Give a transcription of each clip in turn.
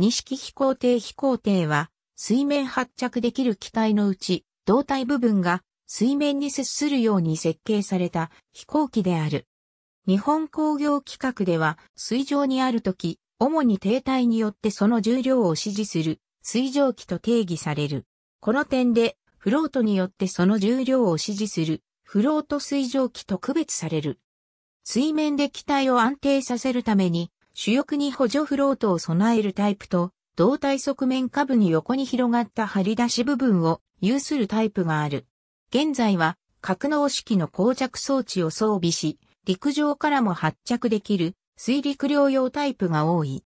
錦飛行艇飛行艇は、水面発着できる機体のうち、胴体部分が水面に接するように設計された飛行機である。日本工業規格では、水上にあるとき、主に停滞によってその重量を支持する水蒸気と定義される。この点で、フロートによってその重量を支持するフロート水蒸気と区別される。水面で機体を安定させるために主翼に補助フロートを備えるタイプと、胴体側面下部に横に広がった張り出し部分を有するタイプがある。現在は格納式の膠着装置を装備し、陸上からも発着できる水陸両用タイプが多い。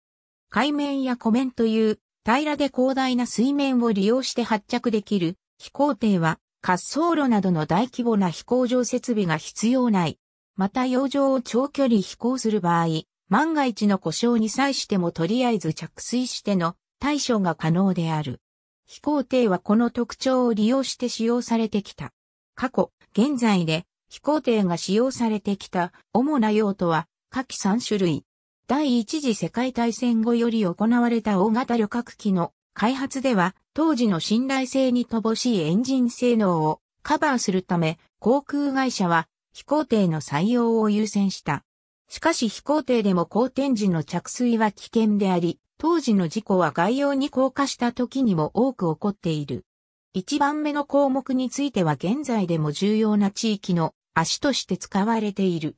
海面や湖面という平らで広大な水面を利用して発着できる飛行艇は滑走路などの大規模な飛行場設備が必要ない。また洋上を長距離飛行する場合、万が一の故障に際してもとりあえず着水しての対処が可能である。飛行艇はこの特徴を利用して使用されてきた。過去、現在で飛行艇が使用されてきた主な用途は下記3種類。第一次世界大戦後より行われた大型旅客機の開発では当時の信頼性に乏しいエンジン性能をカバーするため航空会社は飛行艇の採用を優先した。しかし飛行艇でも好天時の着水は危険であり、当時の事故は概要に降下した時にも多く起こっている。一番目の項目については現在でも重要な地域の足として使われている。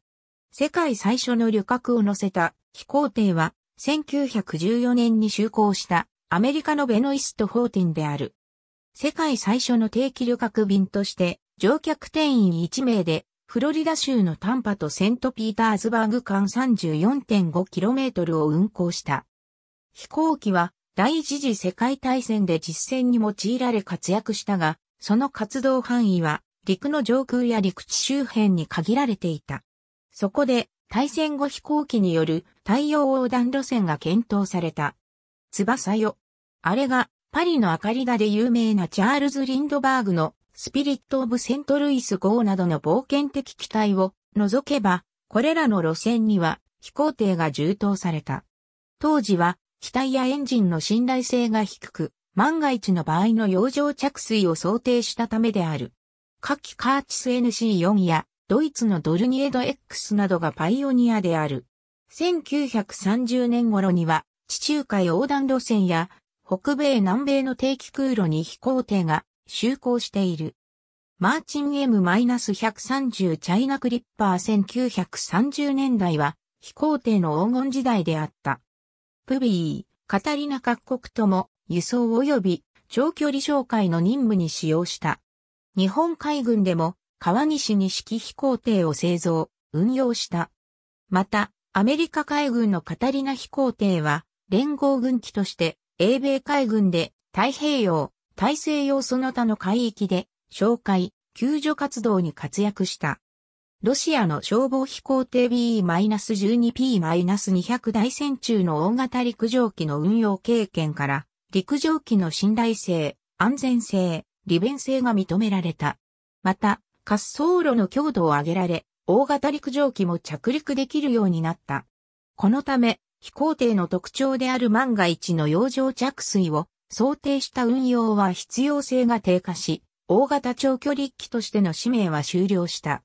世界最初の旅客を乗せた飛行艇は1914年に就航したアメリカのベノイスト・フォーティンである。世界最初の定期旅客便として乗客定員1名でフロリダ州のタンパとセントピーターズバーグ間 34.5km を運行した。飛行機は第一次世界大戦で実戦に用いられ活躍したが、その活動範囲は陸の上空や陸地周辺に限られていた。そこで対戦後飛行機による太陽横断路線が検討された。翼よ。あれがパリの明かりがで有名なチャールズ・リンドバーグのスピリット・オブ・セント・ルイス号などの冒険的機体を除けば、これらの路線には飛行艇が充当された。当時は、機体やエンジンの信頼性が低く、万が一の場合の洋上着水を想定したためである。カキカーチス NC4 やドイツのドルニエド X などがパイオニアである。1930年頃には地中海横断路線や北米南米の定期空路に飛行艇が就航している。マーチン M-130 チャイナクリッパー1930年代は飛行艇の黄金時代であった。プビー、カタリナ各国とも輸送及び長距離紹介の任務に使用した。日本海軍でも川西に式飛行艇を製造、運用した。また、アメリカ海軍のカタリナ飛行艇は連合軍機として英米海軍で太平洋、大西洋その他の海域で、紹介、救助活動に活躍した。ロシアの消防飛行艇 b 1 2 p 2 0 0大戦中の大型陸上機の運用経験から、陸上機の信頼性、安全性、利便性が認められた。また、滑走路の強度を上げられ、大型陸上機も着陸できるようになった。このため、飛行艇の特徴である万が一の洋上着水を想定した運用は必要性が低下し、大型長距離機としての使命は終了した。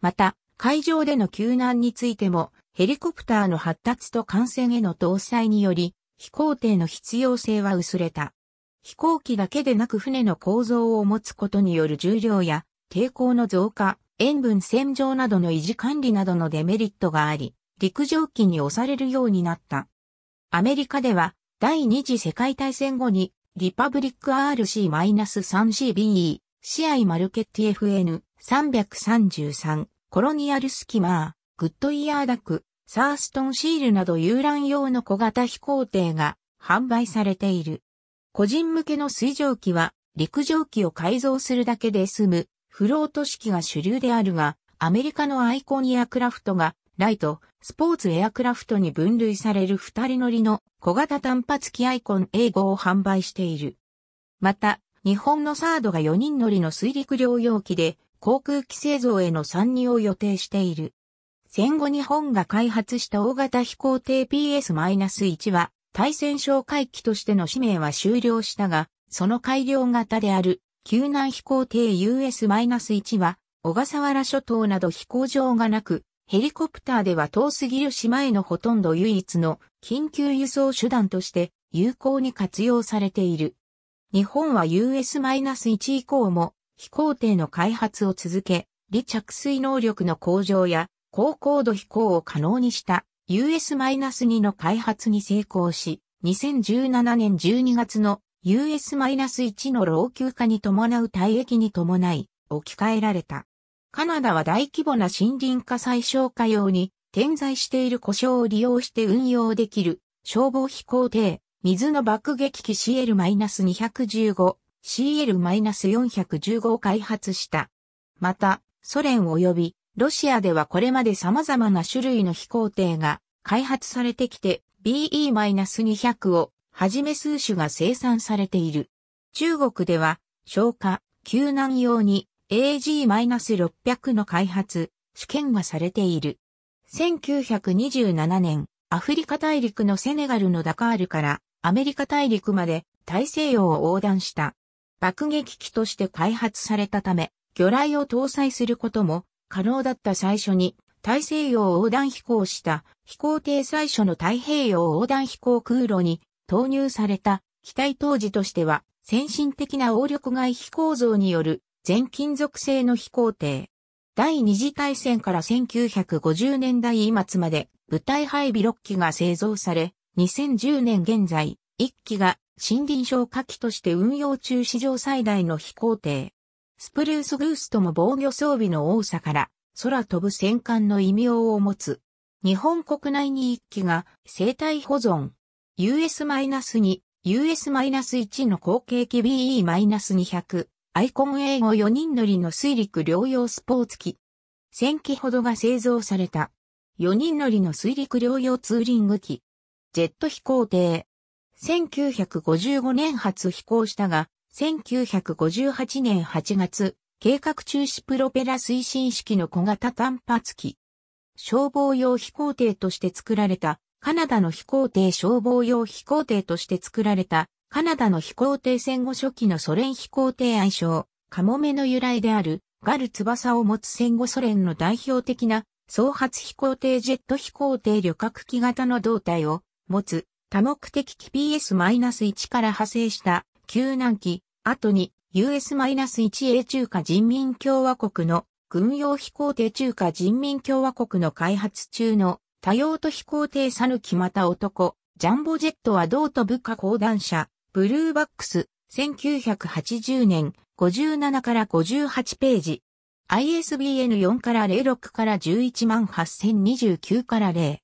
また、海上での救難についても、ヘリコプターの発達と艦船への搭載により、飛行艇の必要性は薄れた。飛行機だけでなく船の構造を持つことによる重量や抵抗の増加、塩分洗浄などの維持管理などのデメリットがあり、陸上機に押されるようになった。アメリカでは第二次世界大戦後に、リパブリック RC-3CBE、試合マルケッティ FN333、コロニアルスキマー、グッドイヤーダク、サーストンシールなど遊覧用の小型飛行艇が販売されている。個人向けの水蒸気は陸蒸気を改造するだけで済むフロート式が主流であるが、アメリカのアイコンやクラフトがライト、スポーツエアクラフトに分類される二人乗りの小型単発機アイコン A5 を販売している。また、日本のサードが4人乗りの水陸両用機で航空機製造への参入を予定している。戦後日本が開発した大型飛行艇 PS-1 は対戦哨戒機としての使命は終了したが、その改良型である救難飛行艇 US-1 は小笠原諸島など飛行場がなくヘリコプターでは遠すぎる島へのほとんど唯一の緊急輸送手段として有効に活用されている。日本は US-1 以降も飛行艇の開発を続け、離着水能力の向上や高高度飛行を可能にした US-2 の開発に成功し、2017年12月の US-1 の老朽化に伴う退役に伴い置き換えられた。カナダは大規模な森林火災消火用に点在している故障を利用して運用できる消防飛行艇、水の爆撃機 CL-215、CL-415 を開発した。また、ソ連及びロシアではこれまで様々な種類の飛行艇が開発されてきて BE-200 をはじめ数種が生産されている。中国では消火、救難用に AG-600 の開発、試験がされている。1927年、アフリカ大陸のセネガルのダカールからアメリカ大陸まで大西洋を横断した。爆撃機として開発されたため、魚雷を搭載することも可能だった最初に大西洋横断飛行した飛行艇最初の太平洋横断飛行空路に投入された機体当時としては先進的な応力外飛行像による全金属製の飛行艇。第二次大戦から1950年代末まで部隊配備6機が製造され、2010年現在、1機が森林消火器として運用中史上最大の飛行艇。スプルースグースとも防御装備の多さから、空飛ぶ戦艦の異名を持つ。日本国内に1機が生体保存。US-2、US-1 の後継機 BE-200。アイコン英語4人乗りの水陸両用スポーツ機。1000機ほどが製造された。4人乗りの水陸両用ツーリング機。ジェット飛行艇。1955年初飛行したが、1958年8月、計画中止プロペラ推進式の小型単発機。消防用飛行艇として作られた、カナダの飛行艇消防用飛行艇として作られた、カナダの飛行艇戦後初期のソ連飛行艇愛称、カモメの由来である、ガル翼を持つ戦後ソ連の代表的な、創発飛行艇ジェット飛行艇旅客機型の胴体を持つ、多目的機 PS-1 から派生した、救難機、後に US-1A 中華人民共和国の軍用飛行艇中華人民共和国の開発中の多用途飛行艇サヌキまた男、ジャンボジェットは同と部下降弾車、ブルーバックス、1980年、57から58ページ。ISBN 4から06から11 8029から0。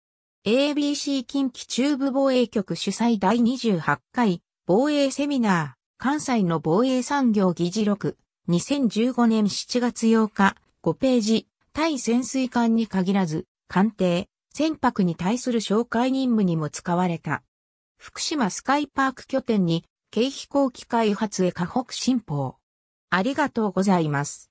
ABC 近畿中部防衛局主催第28回防衛セミナー関西の防衛産業議事録2015年7月8日5ページ対潜水艦に限らず艦艇、船舶に対する紹介任務にも使われた福島スカイパーク拠点に、軽飛行機開発へ河北新報。ありがとうございます。